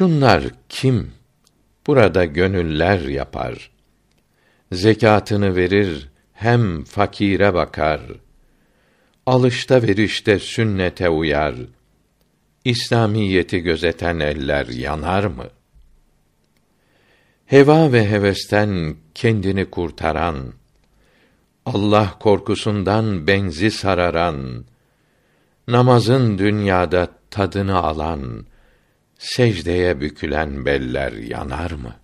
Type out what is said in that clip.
Şunlar kim? Burada gönüller yapar. Zekatını verir, hem fakire bakar. Alışta verişte sünnete uyar. İslamiyeti gözeten eller yanar mı? Heva ve hevesten kendini kurtaran, Allah korkusundan benzi sararan, namazın dünyada tadını alan, secdeye bükülen beller yanar mı?